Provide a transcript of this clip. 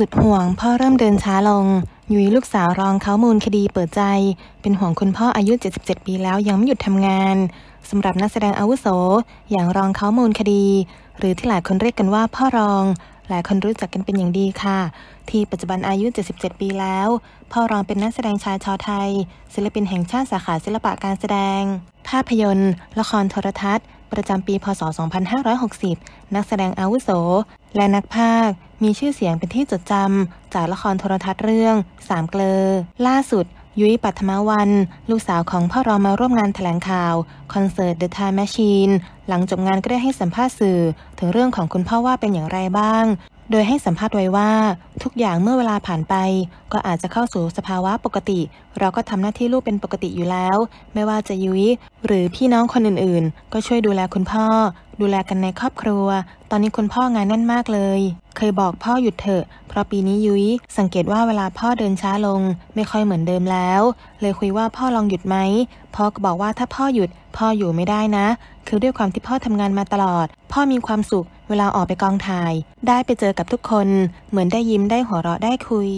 สุดห่วงพ่อเริ่มเดินช้าลงยุ้ยลูกสาวรองเขามูลคดีเปิดใจ เป็นห่วงคุณพ่ออายุ 77 ปีแล้วยังไม่หยุดทำงานสำหรับนักแสดงอาวุโส อย่างรองเขามูลคดี หรือที่หลายคนเรียกกันว่าพ่อรองหลายคนรู้จักกันเป็นอย่างดีค่ะ ที่ปัจจุบันอายุ 77 ปีแล้ว พ่อรองเป็นนักแสดงชายชาวไทย ศิลปินแห่งชาติสาขาศิลปะการแสดงาพยนตร์ละครโทรทัศน์ ประจำปีพศ 2560 นักแสดงอาวุโส และนักพากย์ มีชื่อเสียงเป็นที่จดจำ จากละครโทรทัศน์เรื่อง สามเกลอ ล่าสุด ยุ้ยปัทมาวัน ลูกสาวของพ่อรอมาร่วมงานแถลงข่าวคอนเสิร์ต The Time Machine หลังจบงานก็ได้ให้สัมภาษณ์สื่อ ถึงเรื่องของคุณพ่อว่าเป็นอย่างไรบ้างโดยให้สัมภาษณ์ไว้ว่า ทุกอย่างเมื่อเวลาผ่านไป ก็อาจจะเข้าสู่สภาวะปกติ เราก็ทำหน้าที่ลูกเป็นปกติอยู่แล้ว ไม่ว่าจะยุ้ยหรือพี่น้องคนอื่นๆ ก็ช่วยดูแลคุณพ่อ ดูแลกันในครอบครัว ตอนนี้คุณพ่องานแน่นมากเลย เคยบอกพ่อหยุดเถอะ เพราะปีนี้ยุ้ยสังเกตว่าเวลาพ่อเดินช้าลง ไม่ค่อยเหมือนเดิมแล้ว เลยคุยว่าพ่อลองหยุดไหมพ่อก็บอกว่าถ้าพ่อหยุดพ่ออยู่ไม่ได้นะ คือด้วยความที่พ่อทำงานมาตลอด พ่อมีความสุขเวลาออกไปกองถ่าย ได้ไปเจอกับทุกคน เหมือนได้ยิ้ม ได้หัวเราะได้คุย